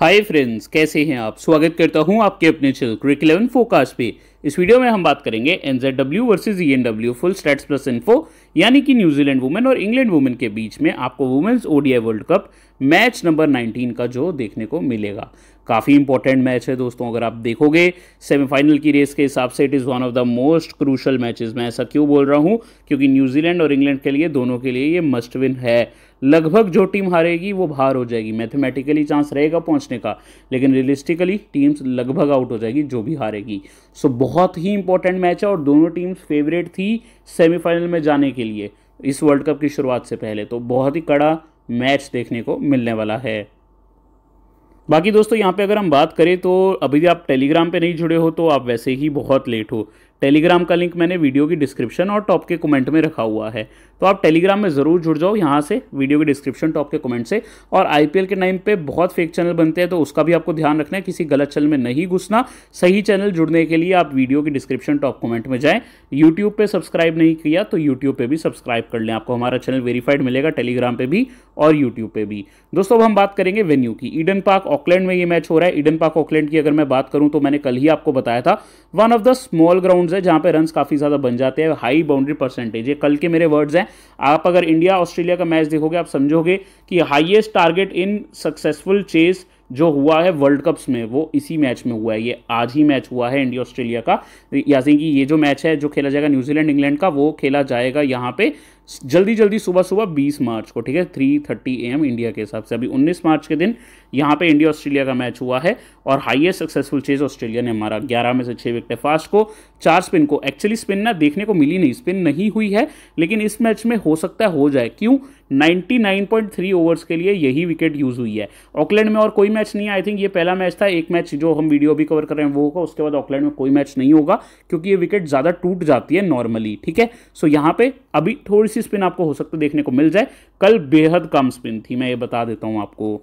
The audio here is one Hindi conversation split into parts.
हाय फ्रेंड्स कैसे हैं आप स्वागत करता हूं आपके अपने चैनल क्रिक इलेवन फोकास पे इस वीडियो में हम बात करेंगे NZW versus ENW full stats plus info यानी कि न्यूजीलैंड वुमेन और इंग्लैंड वुमेन के बीच में आपको women's ODI world cup match number 19 का जो देखने को मिलेगा काफ़ी इंपॉर्टेंट मैच है दोस्तों अगर आप देखोगे सेमीफाइनल की रेस के हिसाब से it is one of the most crucial matches मैं ऐसा क्यों बोल रहा हूँ क्योंकि न्यूजीलैंड और इंग्लैंड के लिए दोनों के लिए ये मस्ट विन है लगभग जो टीम हारेगी वो बाहर हो जाएगी मैथमेटिकली चांस रहेगा पहुंचने का लेकिन रियलिस्टिकली टीम्स लगभग आउट हो जाएगी जो भी हारेगी सो बहुत ही इंपॉर्टेंट मैच है और दोनों टीम्स फेवरेट थी सेमीफाइनल में जाने के लिए इस वर्ल्ड कप की शुरुआत से पहले तो बहुत ही कड़ा मैच देखने को मिलने वाला है बाकी दोस्तों यहाँ पे अगर हम बात करें तो अभी आप टेलीग्राम पे नहीं जुड़े हो तो आप वैसे ही बहुत लेट हो टेलीग्राम का लिंक मैंने वीडियो की डिस्क्रिप्शन और टॉप के कमेंट में रखा हुआ है तो आप टेलीग्राम में ज़रूर जुड़ जाओ यहाँ से वीडियो के डिस्क्रिप्शन टॉप के कमेंट से और आईपीएल के टाइम पे बहुत फेक चैनल बनते हैं तो उसका भी आपको ध्यान रखना है किसी गलत चैनल में नहीं घुसना सही चैनल जुड़ने के लिए आप वीडियो की डिस्क्रिप्शन टॉप कमेंट में जाएँ यूट्यूब पर सब्सक्राइब नहीं किया तो यूट्यूब पर भी सब्सक्राइब कर लें आपको हमारा चैनल वेरीफाइड मिलेगा टेलीग्राम पर भी और यूट्यूब पर भी दोस्तों अब हम बात करेंगे वेन्यू की ईडन पार्क ऑकलैंड में ये मैच हो रहा है ईडन पार्क ऑकलैंड की अगर मैं बात करूँ तो मैंने कल ही आपको बताया था one of the small ground grounds है जहाँ पे रन काफ़ी ज़्यादा बन जाते हैं हाई बाउंड्री परसेंटेज ये कल के मेरे वर्ड्स हैं आप अगर इंडिया ऑस्ट्रेलिया का मैच देखोगे आप समझोगे कि highest target in successful chase जो हुआ है वर्ल्ड कप्स में वो इसी मैच में हुआ है ये आज ही मैच हुआ है इंडिया ऑस्ट्रेलिया का यानी कि ये जो मैच है जो खेला जाएगा न्यूजीलैंड इंग्लैंड का वो खेला जाएगा यहाँ पे जल्दी जल्दी सुबह सुबह 20 मार्च को ठीक है 3:30 एम इंडिया के हिसाब से अभी 19 मार्च के दिन यहाँ पे इंडिया ऑस्ट्रेलिया का मैच हुआ है और हाईएस्ट सक्सेसफुल चेज ऑस्ट्रेलिया ने हमारा 11 में से 6 विकेट फास्ट को चार स्पिन को एक्चुअली स्पिन ना देखने को मिली नहीं स्पिन नहीं हुई है लेकिन इस मैच में हो सकता है हो जाए क्यों 99.3 ओवर्स के लिए यही विकेट यूज़ हुई है ऑकलैंड में और कोई मैच नहीं आई थिंक ये पहला मैच था एक मैच जो हम वीडियो भी कवर कर रहे हैं वो होगा उसके बाद ऑकलैंड में कोई मैच नहीं होगा क्योंकि ये विकेट ज़्यादा टूट जाती है नॉर्मली ठीक है सो यहाँ पे अभी थोड़ी सी ऐसी स्पिन आपको हो सकता है देखने को मिल जाए कल बेहद कम स्पिन थी मैं ये बता देता हूँ आपको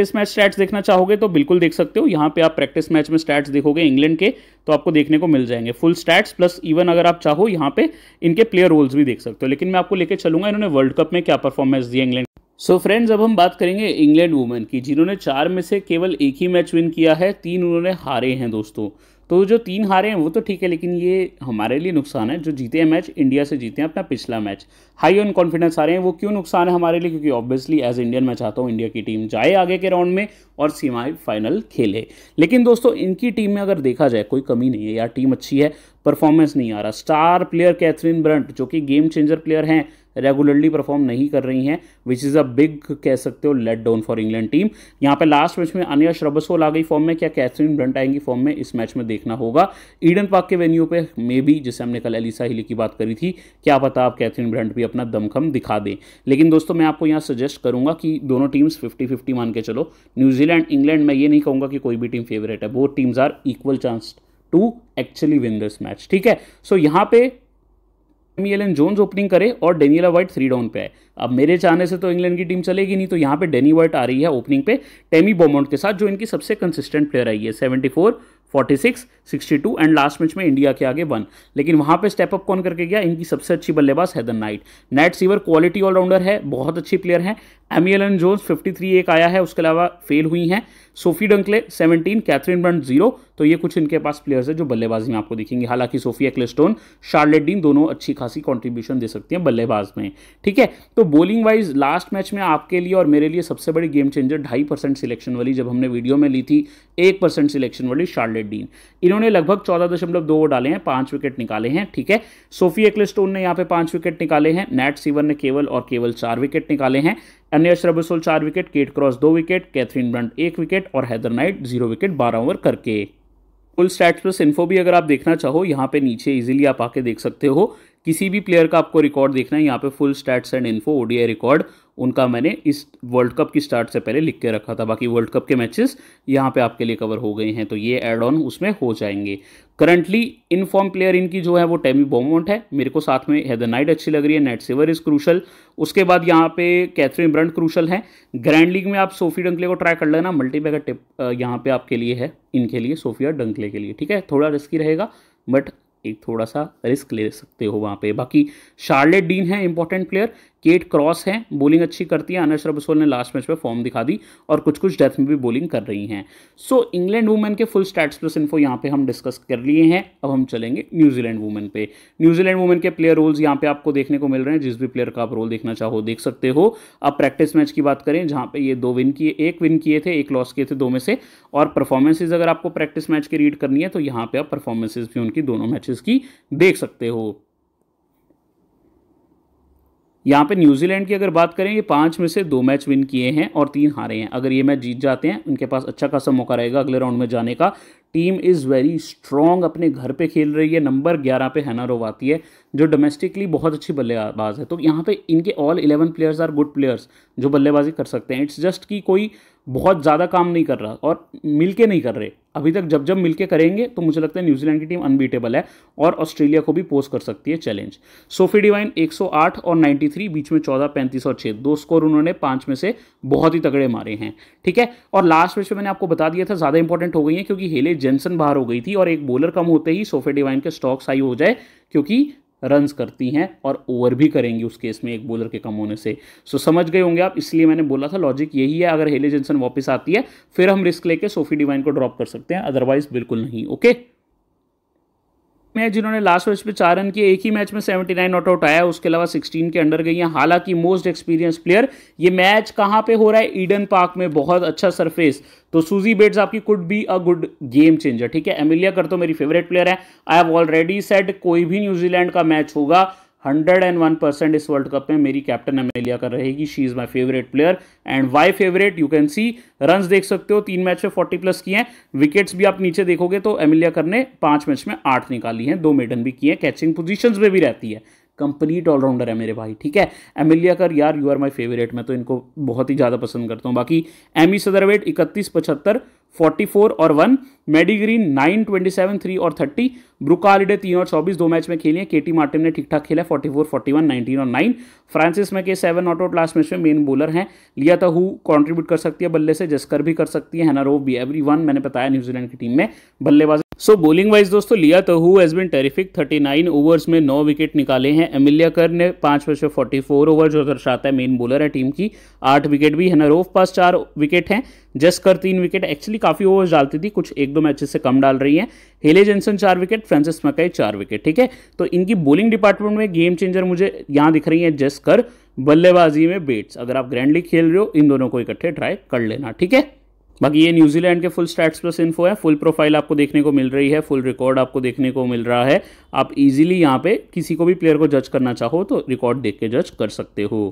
इस मैच स्टैट्स देखना चाहोगे तो बिल्कुल देख सकते हो यहाँ पे आप प्रैक्टिस मैच में स्टैट्स देखोगे इंग्लैंड के तो आपको देखने को मिल जाएंगे फुल स्टैट्स प्लस इवन अगर आप चाहो यहाँ पे इनके प्लेयर रोल्स भी देख सकते हो लेकिन मैं आपको लेके चलूंगा इन्होंने वर्ल्ड कप में क्या परफॉर्मेंस दिया इंग्लैंड सो फ्रेंड्स अब हम बात करेंगे इंग्लैंड वुमेन की जिन्होंने चार में से केवल एक ही मैच विन किया है तीन उन्होंने हारे हैं दोस्तों तो जो तीन हारे हैं वो तो ठीक है लेकिन ये हमारे लिए नुकसान है जो जीते हैं मैच इंडिया से जीते हैं अपना पिछला मैच हाई ऑन कॉन्फिडेंस आ रहे हैं वो क्यों नुकसान है हमारे लिए क्योंकि ऑब्वियसली एज इंडियन मैं चाहता हूँ इंडिया की टीम जाए आगे के राउंड में और फाइनल खेले लेकिन दोस्तों इनकी टीम में अगर देखा जाए कोई कमी नहीं है यार टीम अच्छी है परफॉर्मेंस नहीं आ रहा स्टार प्लेयर कैथरीन ब्रंट जो कि गेम चेंजर प्लेयर हैं रेगुलरली परफॉर्म नहीं कर रही हैं विच इज़ अ बिग कह सकते हो let down for England team यहाँ पे लास्ट मैच में अनिया श्रबसोल आ गई फॉर्म में क्या कैथरीन ब्रंट आएंगी फॉर्म में इस मैच में देखना होगा ईडन पार्क के वेन्यू पे मे बी जिसे हमने कल एलिसा हिली की बात करी थी क्या पता आप कैथरीन ब्रंट भी अपना दमखम दिखा दें लेकिन दोस्तों मैं आपको यहाँ सजेस्ट करूँगा कि दोनों टीम्स फिफ्टी फिफ्टी मान के चलो न्यूजीलैंड इंग्लैंड मैं ये नहीं कहूँगा कि कोई भी टीम फेवरेट है वो teams are equal chance to actually win this match ठीक है सो so, यहाँ पे एलन जोन्स ओपनिंग करे और डेनियला वाइट थ्री डाउन पे आए अब मेरे चाहने से तो इंग्लैंड की टीम चलेगी नहीं तो यहाँ पे डेनी वाइट आ रही है ओपनिंग पे टेमी बोमोंट के साथ जो इनकी सबसे कंसिस्टेंट प्लेयर आई है seventy four forty six sixty two and last match में इंडिया के आगे वन लेकिन वहाँ पे स्टेप अप कौन करके गया इनकी सबसे अच्छी बल्लेबाज Heather Knight Knight Sciver quality allrounder है बहुत अच्छी प्लेयर है Amy Ellen Jones fifty three एक आया है उसके अलावा फेल हुई हैं Sophie Dunkley seventeen Catherine Brunt zero तो ये कुछ इनके पास प्लेयर्स है जो बल्लेबाजी में आपको दिखेंगे हालांकि सोफिया क्लेस्टोन शार्लेट डीन दोनों अच्छी खासी कॉन्ट्रीब्यूशन दे सकती हैं बल्लेबाज में ठीक है तो बॉलिंग वाइज लास्ट मैच में आपके लिए और मेरे लिए सबसे बड़ी गेम चेंजर ढाई परसेंट सिलेक्शन वाली जब हमने वीडियो में ली थी एक परसेंट सिलेक्शन वाली शार्लेट रिकार्ड डीन इन्होंने लगभग चौदह दशमलव दो डाले हैं पांच विकेट निकाले हैं ठीक है सोफी एक्लिस्टोन ने यहाँ पे पांच विकेट निकाले हैं नैट सीवन ने केवल और केवल चार विकेट निकाले हैं अन्य श्रबसोल चार विकेट केट क्रॉस दो विकेट कैथरीन ब्रंट एक विकेट और हैदर नाइट जीरो विकेट बारह ओवर करके फुल स्टैट्स प्लस इन्फो भी अगर आप देखना चाहो यहाँ पे नीचे इजीली आप आके देख सकते हो किसी भी प्लेयर का आपको रिकॉर्ड देखना है यहाँ पे full stats and info ODI record उनका मैंने इस वर्ल्ड कप की स्टार्ट से पहले लिख के रखा था बाकी वर्ल्ड कप के मैचेस यहाँ पे आपके लिए कवर हो गए हैं तो ये एड ऑन उसमें हो जाएंगे करंटली इन फॉर्म प्लेयर इनकी जो है वो टेमी बोमोंट है मेरे को साथ में हैदर नाइट अच्छी लग रही है नेट सेवर इज क्रूशल उसके बाद यहाँ पे कैथरीन ब्रंट क्रूशल है ग्रैंड लीग में आप सोफी डंकले को ट्राई कर लेना मल्टीपैकर टिप यहाँ पे आपके लिए है इनके लिए सोफिया डंकले के लिए ठीक है थोड़ा रिस्की रहेगा बट एक थोड़ा सा रिस्क ले सकते हो वहाँ पे बाकी शार्लेट डीन है इंपॉर्टेंट प्लेयर केट क्रॉस है बॉलिंग अच्छी करती है अनश रबसोल ने लास्ट मैच में फॉर्म दिखा दी और कुछ कुछ डेथ में भी बॉलिंग कर रही हैं सो इंग्लैंड वुमेन के फुल स्टैट्स प्लस इन्फो यहाँ पे हम डिस्कस कर लिए हैं अब हम चलेंगे न्यूजीलैंड वुमेन पे न्यूजीलैंड वुमेन के प्लेयर रोल्स यहाँ पे आपको देखने को मिल रहे हैं जिस भी प्लेयर का आप रोल देखना चाहो देख सकते हो आप प्रैक्टिस मैच की बात करें जहाँ पे ये दो विन किए एक विन किए थे एक लॉस किए थे दो में से और परफॉर्मेंसेज अगर आपको प्रैक्टिस मैच की रीड करनी है तो यहाँ पे आप परफॉर्मेंसेज भी उनकी दोनों मैचेस की देख सकते हो यहाँ पे न्यूजीलैंड की अगर बात करें ये पाँच में से दो मैच विन किए हैं और तीन हारे हैं अगर ये मैच जीत जाते हैं उनके पास अच्छा खासा मौका रहेगा अगले राउंड में जाने का टीम इज़ वेरी स्ट्रॉन्ग अपने घर पे खेल रही है नंबर ग्यारह पे हैना रोवाती है जो डोमेस्टिकली बहुत अच्छी बल्लेबाज है तो यहाँ पे इनके all eleven players are good players जो बल्लेबाजी कर सकते हैं इट्स जस्ट कि कोई बहुत ज़्यादा काम नहीं कर रहा और मिल के नहीं कर रहे अभी तक जब जब मिल के करेंगे तो मुझे लगता है न्यूजीलैंड की टीम अनबीटेबल है और ऑस्ट्रेलिया को भी पोस्ट कर सकती है चैलेंज सोफी डिवाइन 108 और 93 बीच में 14 35 और 6 दो स्कोर उन्होंने पांच में से बहुत ही तगड़े मारे हैं ठीक है और लास्ट मैच में मैंने आपको बता दिया था ज़्यादा इंपॉर्टेंट हो गई है क्योंकि हेले जेंसन बाहर हो गई थी और एक बॉलर कम होते ही सोफी डिवाइन के स्टॉक्स हाई हो जाए क्योंकि रन्स करती हैं और ओवर भी करेंगी उस केस में एक बॉलर के कम होने से सो so, समझ गए होंगे आप इसलिए मैंने बोला था लॉजिक यही है अगर हेली जेंसन वापस आती है फिर हम रिस्क लेके सोफी डिवाइन को ड्रॉप कर सकते हैं अदरवाइज बिल्कुल नहीं ओके okay? में है जिन्होंने लास्ट मैच में चार रन किए एक ही मैच में सेवेंटी नाइन नॉट आउट आया उसके अलावा सिक्सटीन के अंडर गई हैं हालांकि मोस्ट एक्सपीरियंस प्लेयर ये मैच कहाँ पे हो रहा है ईडन पार्क में बहुत अच्छा सरफेस तो सूजी बेट्स आपकी could be a good game changer ठीक है एमिलिया कर तो मेरी फेवरेट प्लेयर है आई हैव ऑलरेडी सेट कोई भी न्यूजीलैंड का मैच होगा हंड्रेड एंड वन परसेंट इस वर्ल्ड कप में मेरी कैप्टन अमेलिया कर रहेगी she is my favourite player and why favourite you can see run देख सकते हो तीन मैच में फोर्टी प्लस किए हैं विकेट्स भी आप नीचे देखोगे तो अमेलिया कर ने पांच मैच में आठ निकाली हैं दो मेडन भी किए हैं कैचिंग पोजिशन में भी रहती है कंप्लीट ऑलराउंडर है मेरे भाई ठीक है एमिलिया कर यार यू आर माई फेवरेट मैं तो इनको बहुत ही ज़्यादा पसंद करता हूँ बाकी एमी सदरवेट e इकतीस पचहत्तर फोर्टी फोर और one Green nine twenty seven three और थर्टी ब्रुकालिडे तीन और चौबीस दो मैच में खेले हैं केटी मार्टिन ने ठीक ठाक खेला है forty four forty one nineteen और नाइन फ्रांसिस में के seven not out last match में मेन बॉलर हैं लिया तो हु कॉन्ट्रीब्यूट कर सकती है बल्ले से जस्कर भी कर सकती है हैना रोव भी एवरी वन मैंने बताया न्यूजीलैंड की टीम में बल्लेबाजी सो बॉलिंग वाइज दोस्तों लिया तो who has been terrific 39 overs में नौ विकेट निकाले हैं एमिलिया कर ने पाँच में से 44 ओवर जो दर्शाता है मेन बॉलर है टीम की आठ विकेट भी है नरोफ रोफ पास चार विकेट हैं कर तीन विकेट एक्चुअली काफ़ी ओवर्स डालती थी कुछ एक दो मैचेस से कम डाल रही हैं हेले जेंसन चार विकेट फ्रांसिस मकई चार विकेट ठीक है तो इनकी बॉलिंग डिपार्टमेंट में गेम चेंजर मुझे यहाँ दिख रही है कर बल्लेबाजी में बेट्स अगर आप ग्रैंडली खेल रहे हो इन दोनों को इकट्ठे ट्राई कर लेना ठीक है बाकी ये न्यूजीलैंड के फुल स्टैट्स प्लस इन्फो है फुल प्रोफाइल आपको देखने को मिल रही है फुल रिकॉर्ड आपको देखने को मिल रहा है आप इजीली यहाँ पे किसी को भी प्लेयर को जज करना चाहो तो रिकॉर्ड देख के जज कर सकते हो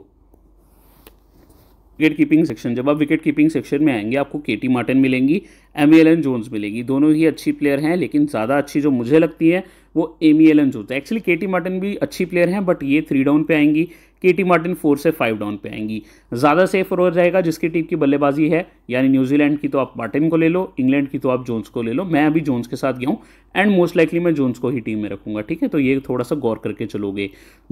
विकेट कीपिंग सेक्शन जब आप विकेट कीपिंग सेक्शन में आएंगे आपको केटी मार्टिन मिलेंगी एमी एलन जोन्स मिलेगी दोनों ही अच्छी प्लेयर हैं लेकिन ज़्यादा अच्छी जो मुझे लगती है वो Amy Ellen Jones actually Katey Martin भी अच्छी प्लेयर हैं बट ये थ्री डाउन पे आएंगी के टी मार्टिन फोर से फाइव डाउन पे आएंगी ज़्यादा सेफ ओवर रहेगा जिसकी टीम की बल्लेबाजी है यानी न्यूजीलैंड की तो आप मार्टिन को ले लो इंग्लैंड की तो आप जोन्स को ले लो मैं अभी जोन्स के साथ गया हूँ एंड मोस्ट लाइकली मैं जोन्स को ही टीम में रखूँगा ठीक है तो ये थोड़ा सा गौर करके चलोगे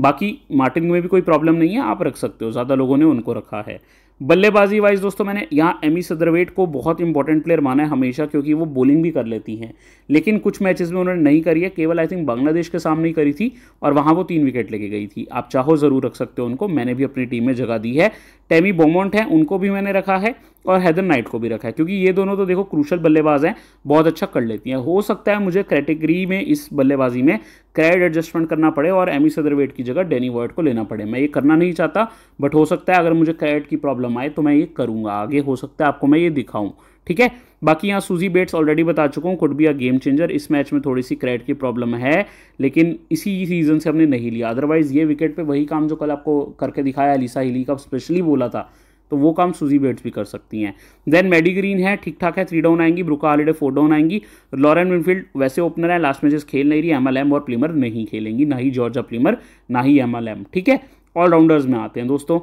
बाकी मार्टिन में भी कोई प्रॉब्लम नहीं है आप रख सकते हो ज़्यादा लोगों ने उनको रखा है बल्लेबाजी वाइज दोस्तों मैंने यहाँ एमी सदरवेट e को बहुत इंपॉर्टेंट प्लेयर माना है हमेशा क्योंकि वो बॉलिंग भी कर लेती हैं लेकिन कुछ मैचेस में उन्होंने नहीं करी है केवल आई थिंक बांग्लादेश के सामने ही करी थी और वहाँ वो तीन विकेट लेके गई थी आप चाहो ज़रूर रख सकते हो उनको मैंने भी अपनी टीम में जगह दी है टेमी बोमोंट हैं उनको भी मैंने रखा है और हैदर नाइट को भी रखा है क्योंकि ये दोनों तो देखो क्रूशल बल्लेबाज हैं बहुत अच्छा कर लेती हैं हो सकता है मुझे कैटेगरी में इस बल्लेबाजी में क्रेड एडजस्टमेंट करना पड़े और एमी सदरवेट की जगह डेनी वर्ड को लेना पड़े मैं ये करना नहीं चाहता बट हो सकता है अगर मुझे क्रेड की प्रॉब्लम आए तो मैं ये करूँगा आगे हो सकता है आपको मैं ये दिखाऊँ ठीक है बाकी यहाँ सूजी बेट्स ऑलरेडी बता चुका हूँ could be a game changer इस मैच में थोड़ी सी क्रेड की प्रॉब्लम है लेकिन इसी सीजन से हमने नहीं लिया अदरवाइज ये विकेट पे वही काम जो कल आपको करके दिखाया अलीसा हिली का स्पेशली बोला था तो वो काम सूजी बेट्स भी कर सकती हैं देन मेडी ग्रीन है ठीक ठाक है थ्री डाउन आएंगी ब्रुका हॉलीडे फोर डाउन आएंगी लॉरेन विनफील्ड वैसे ओपनर है लास्ट मैचेस खेल नहीं रही एमा और प्लीमर नहीं खेलेंगी ना ही जॉर्जा प्लीमर ना ही एमा ठीक है ऑलराउंडर्स में आते हैं दोस्तों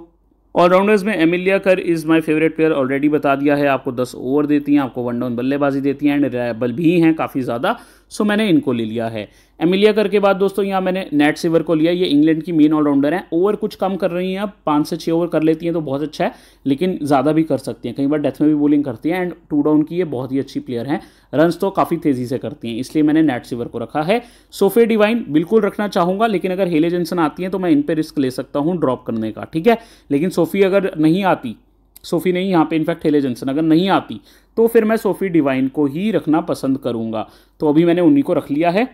ऑलराउंडर्स में Amelia Kerr is my favourite player already बता दिया है आपको 10 ओवर देती हैं आपको वन डाउन बल्लेबाजी देती हैं एंड रिलायबल भी हैं काफ़ी ज़्यादा सो मैंने इनको ले लिया है एमिलिया करके बाद दोस्तों यहाँ मैंने नेट सिवर को लिया ये इंग्लैंड की मेन ऑलराउंडर है ओवर कुछ कम कर रही हैं अब पाँच से छः ओवर कर लेती हैं तो बहुत अच्छा है लेकिन ज़्यादा भी कर सकती हैं कई बार डेथ में भी बॉलिंग करती हैं एंड टू डाउन की ये बहुत ही अच्छी प्लेयर हैं रन्स तो काफ़ी तेज़ी से करती हैं इसलिए मैंने नेट सिवर को रखा है सोफे डिवाइन बिल्कुल रखना चाहूँगा लेकिन अगर हेले जेंसन आती हैं तो मैं इन पर रिस्क ले सकता हूँ ड्रॉप करने का ठीक है लेकिन सोफी अगर नहीं आती सोफी नहीं यहाँ पे इनफैक्ट हेले जेंसन अगर नहीं आती तो फिर मैं सोफ़ी डिवाइन को ही रखना पसंद करूँगा तो अभी मैंने उन्हीं को रख लिया है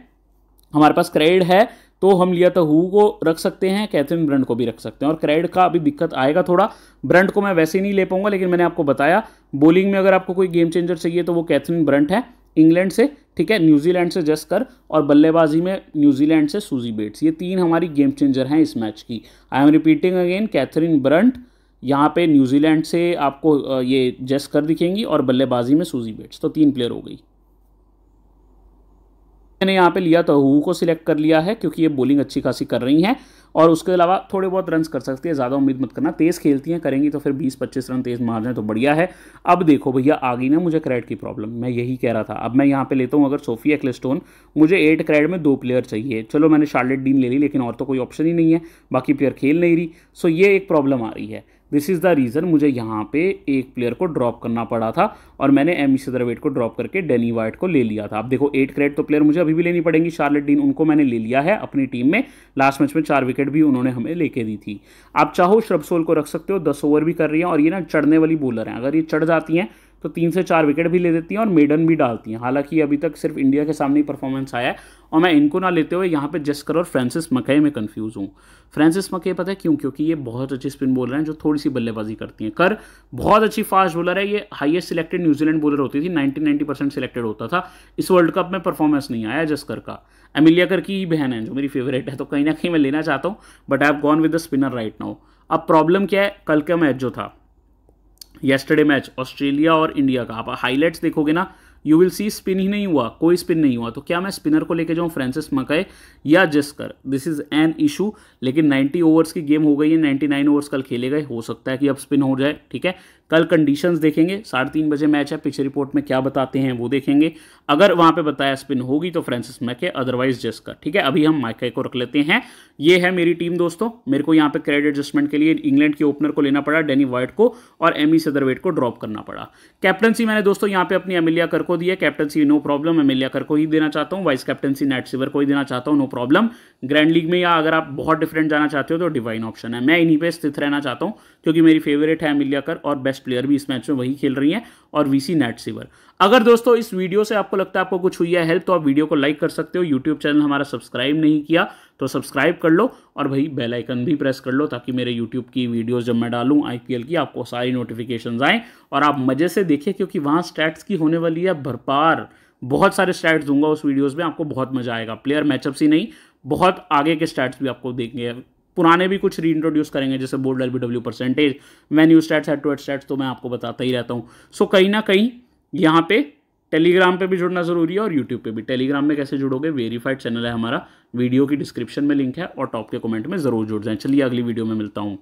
हमारे पास क्रेड है तो हम लिया तो हु को रख सकते हैं कैथरीन ब्रंट को भी रख सकते हैं और क्रेड का अभी दिक्कत आएगा थोड़ा ब्रंट को मैं वैसे ही नहीं ले पाऊंगा लेकिन मैंने आपको बताया बॉलिंग में अगर आपको कोई गेम चेंजर चाहिए तो वो कैथरीन ब्रंट है इंग्लैंड से ठीक है न्यूजीलैंड से जस्कर और बल्लेबाजी में न्यूजीलैंड से सूजी बेट्स ये तीन हमारी गेम चेंजर हैं इस मैच की I am repeating again Catherine Brunt यहाँ पे न्यूजीलैंड से आपको ये कर दिखेंगी और बल्लेबाजी में सूजी बेट्स तो तीन प्लेयर हो गई मैंने यहाँ पे लिया तो हु को सिलेक्ट कर लिया है क्योंकि ये बॉलिंग अच्छी खासी कर रही हैं और उसके अलावा थोड़े बहुत रन कर सकती है ज़्यादा उम्मीद मत करना तेज़ खेलती हैं करेंगी तो फिर 20-25 रन तेज़ मार दें तो बढ़िया है अब देखो भैया आ गई ना मुझे क्रेड की प्रॉब्लम मैं यही कह रहा था अब मैं यहाँ पे लेता हूँ अगर सोफी एक्लेस्टोन मुझे एट क्रेड में दो प्लेयर चाहिए चलो मैंने शार्लेट डीन ले ली लेकिन और तो कोई ऑप्शन ही नहीं है बाकी प्लेयर खेल नहीं रही सो ये एक प्रॉब्लम आ रही है दिस इज़ द रीज़न मुझे यहाँ पे एक प्लेयर को ड्रॉप करना पड़ा था और मैंने एम सदरवेट e को ड्रॉप करके डेनी वाइट को ले लिया था आप देखो एट क्रेड तो प्लेयर मुझे अभी भी लेनी पड़ेंगी शार्लेट डीन उनको मैंने ले लिया है अपनी टीम में लास्ट मैच में चार विकेट भी उन्होंने हमें लेके दी थी आप चाहो श्रबसोल को रख सकते हो दस ओवर भी कर रही हैं और ये ना चढ़ने वाली बॉलर हैं अगर ये चढ़ जाती हैं तो तीन से चार विकेट भी ले देती हैं और मेडन भी डालती हैं हालांकि अभी तक सिर्फ इंडिया के सामने ही परफॉर्मेंस आया है और मैं इनको ना लेते हुए यहाँ पे जस्कर और फ्रांसिस मकई में कंफ्यूज हूँ फ्रांसिस मकई पता है क्यों क्योंकि ये बहुत अच्छी स्पिन बॉलर हैं जो थोड़ी सी बल्लेबाजी करती हैं कर बहुत अच्छी फास्ट बॉलर है ये हाईएस्ट सिलेक्टेड न्यूजीलैंड बॉलर होती थी नाइन्टी नाइन्टी परसेंट सिलेक्टेड होता था इस वर्ल्ड कप में परफॉर्मेंस नहीं आया जस्कर का एमिलिया कर की ही बहन है जो मेरी फेवरेट है तो कहीं ना कहीं मैं लेना चाहता हूँ but I have gone with the spinner right now अब प्रॉब्लम क्या है कल का मैच जो था येस्टरडे मैच ऑस्ट्रेलिया और इंडिया का आप हाईलाइट्स देखोगे ना यू विल सी स्पिन ही नहीं हुआ कोई स्पिन नहीं हुआ तो क्या मैं स्पिनर को लेके जाऊँ फ्रांसिस मकई या Jess Kerr this is an issue लेकिन 90 ओवर्स की गेम हो गई है 99 ओवर्स कल खेले गए हो सकता है कि अब स्पिन हो जाए ठीक है कल कंडीशंस देखेंगे साढ़े तीन बजे मैच है पिक्चर रिपोर्ट में क्या बताते हैं वो देखेंगे अगर वहाँ पे बताया स्पिन होगी तो फ्रांसिस मैके अदरवाइज कर ठीक है अभी हम माइके को रख लेते हैं ये है मेरी टीम दोस्तों मेरे को यहाँ पे क्रेडिट एडजस्टमेंट के लिए इंग्लैंड के ओपनर को लेना पड़ा डेनी वाइट को और एमी सदरवेट e को ड्रॉप करना पड़ा कैप्टनसी मैंने दोस्तों यहाँ पे अपनी अमिलिया कर को दिया कैप्टनसी नो प्रॉब्लम मैं मिलिया कर को ही देना चाहता हूँ वाइस कैप्टनसी नेट सिवर को ही देना चाहता हूँ नो प्रॉब्लम ग्रैंड लीग में या अगर आप बहुत डिफरेंट जाना चाहते हो तो डिवाइन ऑप्शन है मैं इन्हीं पे स्थित रहना चाहता हूँ क्योंकि मेरी फेवरेट है मिलिया कर और बेस्ट प्लेयर भी इस मैच में वही खेल रही है और वी सी नेट सिवर अगर दोस्तों इस वीडियो से आपको लगता है आपको कुछ हुई है हेल्प तो आप वीडियो को लाइक कर सकते हो यूट्यूब चैनल हमारा सब्सक्राइब नहीं किया तो सब्सक्राइब कर लो और भाई बेल आइकन भी प्रेस कर लो ताकि मेरे यूट्यूब की वीडियोस जब मैं डालूँ आईपीएल की आपको सारी नोटिफिकेशन आएँ और आप मज़े से देखिए क्योंकि वहाँ स्टैट्स की होने वाली है भरपार बहुत सारे स्टैट्स दूंगा उस वीडियोज़ में आपको बहुत मज़ा आएगा प्लेयर मैचअप्स ही नहीं बहुत आगे के स्टैट्स भी आपको देखेंगे पुराने भी कुछ रीइंट्रोड्यूस करेंगे जैसे bowled L W percentage menu stats head to head stats तो मैं आपको बताता ही रहता हूँ सो कहीं ना कहीं यहाँ पे टेलीग्राम पे भी जुड़ना ज़रूरी है और यूट्यूब पे भी टेलीग्राम में कैसे जुड़ोगे वेरीफाइड चैनल है हमारा वीडियो की डिस्क्रिप्शन में लिंक है और टॉप के कमेंट में ज़रूर जुड़ जाएं चलिए अगली वीडियो में मिलता हूँ